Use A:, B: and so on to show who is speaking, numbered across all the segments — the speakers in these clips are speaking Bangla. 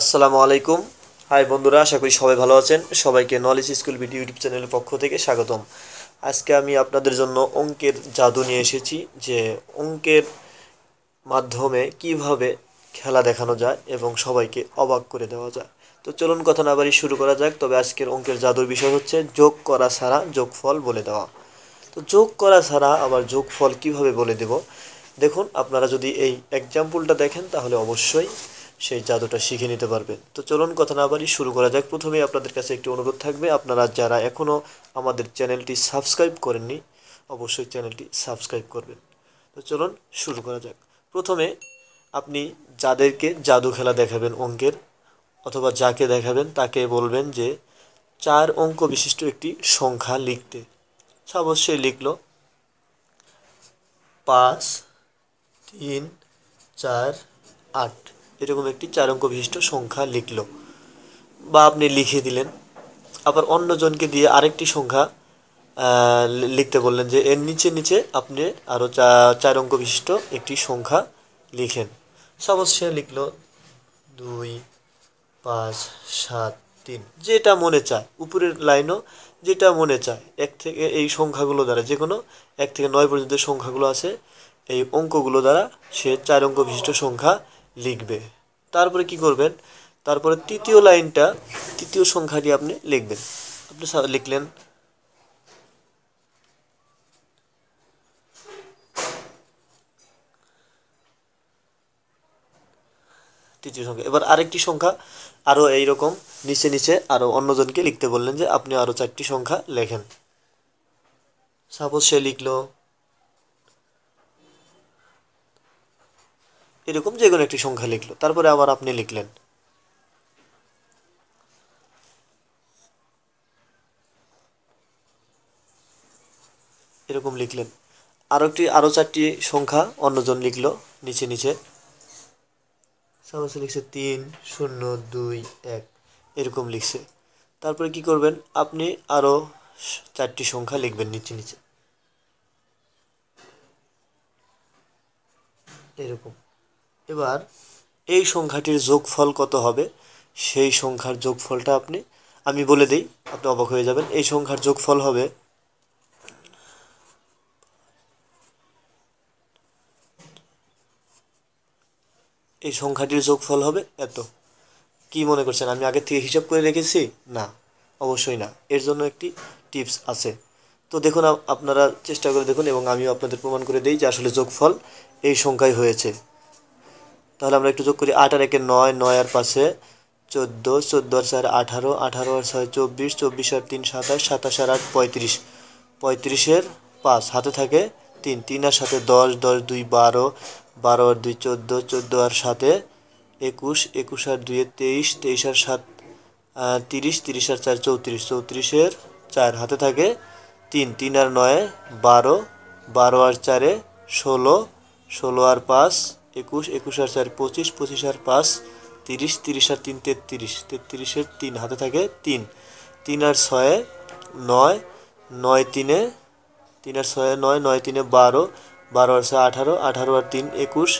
A: আসসালামু আলাইকুম হাই বন্ধুরা আশা করি সবাই ভালো আছেন সবাইকে নলেজ স্কুল ভিডিও ইউটিউব চ্যানেলের পক্ষ থেকে স্বাগতম আজকে আমি আপনাদের জন্য অঙ্কের জাদু নিয়ে এসেছি যে অঙ্কের মাধ্যমে কিভাবে খেলা দেখানো যায় এবং সবাইকে অবাক করে দেওয়া যায় তো চলুন কথা না শুরু করা যাক তবে আজকের অঙ্কের জাদুর বিষয় হচ্ছে যোগ করা ছাড়া যোগফল বলে দেওয়া তো যোগ করা ছাড়া আবার যোগফল কিভাবে বলে দেব দেখুন আপনারা যদি এই এক্সাম্পলটা দেখেন তাহলে অবশ্যই সেই জাদুটা শিখে নিতে পারবে তো চলুন কথা না বাড়ি শুরু করা যাক প্রথমেই আপনাদের কাছে একটি অনুরোধ থাকবে আপনারা যারা এখনও আমাদের চ্যানেলটি সাবস্ক্রাইব করেননি অবশ্যই চ্যানেলটি সাবস্ক্রাইব করবেন তো চলুন শুরু করা যাক প্রথমে আপনি যাদেরকে জাদু খেলা দেখাবেন অঙ্কের অথবা যাকে দেখাবেন তাকে বলবেন যে চার অঙ্ক বিশিষ্ট একটি সংখ্যা লিখতে সাপোজ সে লিখল পাঁচ তিন চার আট এরকম একটি চার অঙ্ক বিশিষ্ট সংখ্যা লিখলো বা আপনি লিখে দিলেন আবার অন্যজনকে দিয়ে আরেকটি সংখ্যা লিখতে বললেন যে এর নিচে নিচে আপনি আরও চার অঙ্ক বিশিষ্ট একটি সংখ্যা লিখেন সাপোজ সে লিখলো দুই পাঁচ সাত তিন যেটা মনে চায় উপরের লাইনও যেটা মনে চায় এক থেকে এই সংখ্যাগুলো দ্বারা যে কোনো এক থেকে নয় পর্যন্ত সংখ্যাগুলো আছে এই অঙ্কগুলো দ্বারা সে চার অঙ্ক বিশিষ্ট সংখ্যা লিখবে তারপরে কি করবেন তারপরে তৃতীয় লাইনটা তৃতীয় সংখ্যাটি আপনি লিখবেন আপনি লিখলেন তৃতীয় সংখ্যা এবার আরেকটি সংখ্যা আরও এইরকম নিচে নিচে আরও অন্যজনকে লিখতে বললেন যে আপনি আরও চারটি সংখ্যা লেখেন সাপোজ সে লিখলো এরকম যে কোনো একটি সংখ্যা লিখলো তারপরে আবার আপনি লিখলেন এরকম লিখলেন আরও একটি আরও চারটি সংখ্যা অন্যজন লিখলো নিচে নিচে সাপোজ লিখছে তিন শূন্য দুই এক এরকম লিখছে তারপরে কি করবেন আপনি আরও চারটি সংখ্যা লিখবেন নিচে নিচে এরকম এবার এই সংখ্যাটির যোগফল কত হবে সেই সংখ্যার যোগফলটা আপনি আমি বলে দিই আপনি অবাক হয়ে যাবেন এই সংখ্যার যোগফল হবে এই সংখ্যাটির যোগফল হবে এত কি মনে করছেন আমি আগে থেকে হিসাব করে রেখেছি না অবশ্যই না এর জন্য একটি টিপস আছে তো দেখুন আপনারা চেষ্টা করে দেখুন এবং আমিও আপনাদের প্রমাণ করে দিই যে আসলে যোগফল এই সংখ্যায় হয়েছে তাহলে আমরা একটু যোগ করি আট আর একে নয় নয় আর পাশে চোদ্দো চোদ্দো আর চার আঠারো আঠারো আর ছয় চব্বিশ চব্বিশ আর তিন সাতাশ সাতাশ আর আট পঁয়ত্রিশ পঁয়ত্রিশের পাঁচ হাতে থাকে তিন তিন আর সাথে দশ দশ দুই বারো বারো আর দুই চোদ্দো চোদ্দো আর সাথে একুশ একুশ আর দুইয়ের তেইশ তেইশ আর সাত তিরিশ তিরিশ আর চার চৌত্রিশ চৌত্রিশের চার হাতে থাকে তিন তিন আর নয় বারো বারো আর চারে ষোলো ষোলো আর পাঁচ একুশ একুশ আর চার পঁচিশ পঁচিশ আর পাঁচ তিরিশ তিরিশ আর তিন তেত্রিশ তেত্রিশের তিন হাতে থাকে তিন তিন আর ছয়ে নয় নয় তিনে তিন আর ছয়ে নয় নয় তিনে বারো বারো আর ছয় আঠারো আঠারো আর তিন একুশ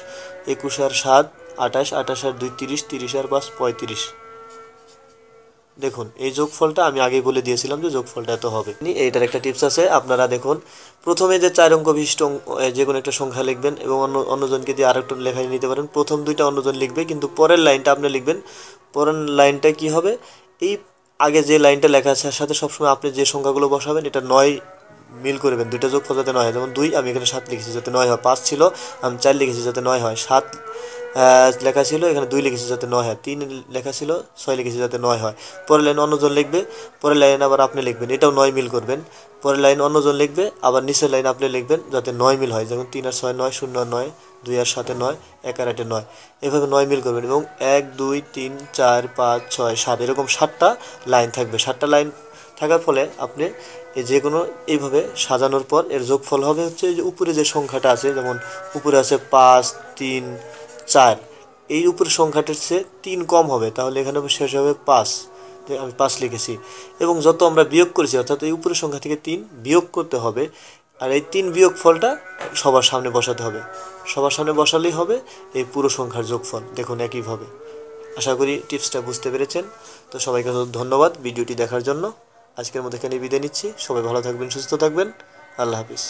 A: একুশ আর সাত আঠাশ আঠাশ আর দুই তিরিশ তিরিশ আর পাঁচ পঁয়ত্রিশ দেখুন এই যোগফলটা আমি আগে বলে দিয়েছিলাম যে যোগফলটা এত হবে এইটার একটা টিপস আছে আপনারা দেখুন প্রথমে যে চার অঙ্ক বিশিষ্ট যে কোনো একটা সংখ্যা লিখবেন এবং অন্য অন্যজনকে দিয়ে আরেকটা লেখাই নিতে পারেন প্রথম দুইটা অন্যজন লিখবে কিন্তু পরের লাইনটা আপনি লিখবেন পরের লাইনটা কি হবে এই আগে যে লাইনটা লেখা আছে সাথে সবসময় আপনি যে সংখ্যাগুলো বসাবেন এটা নয় মিল করবেন দুইটা যোগফল যাতে নয় হয় যেমন দুই আমি এখানে সাত লিখেছি যাতে নয় হয় পাঁচ ছিল আমি চার লিখেছি যাতে নয় হয় সাত লেখা ছিল এখানে দুই লিখেছি যাতে নয় হয় তিন লেখা ছিল ছয় লিখেছি যাতে নয় হয় পরের লাইন অন্যজন লিখবে পরের লাইন আবার আপনি লিখবেন এটাও নয় মিল করবেন পরের লাইন অন্যজন লিখবে আবার নিচের লাইন আপনি লিখবেন যাতে নয় মিল হয় যেমন তিন আর ছয় নয় শূন্য নয় দুই আর সাথে নয় এক আর আটে নয় এভাবে নয় মিল করবেন এবং এক দুই তিন চার পাঁচ ছয় সাত এরকম সাতটা লাইন থাকবে সাতটা লাইন থাকার ফলে আপনি যে কোনো এইভাবে সাজানোর পর এর যোগফল হবে হচ্ছে যে উপরে যে সংখ্যাটা আছে যেমন উপরে আছে পাঁচ তিন চার এই উপরের সংখ্যাটার চেয়ে তিন কম হবে তাহলে এখানে শেষ হবে পাঁচ আমি পাঁচ লিখেছি এবং যত আমরা বিয়োগ করেছি অর্থাৎ এই উপরের সংখ্যা থেকে তিন বিয়োগ করতে হবে আর এই তিন বিয়োগ ফলটা সবার সামনে বসাতে হবে সবার সামনে বসালেই হবে এই পুরো সংখ্যার যোগফল দেখুন একইভাবে আশা করি টিপসটা বুঝতে পেরেছেন তো সবাইকে ধন্যবাদ ভিডিওটি দেখার জন্য আজকের মধ্যে এখানে বিদায় নিচ্ছি সবাই ভালো থাকবেন সুস্থ থাকবেন আল্লাহ হাফিজ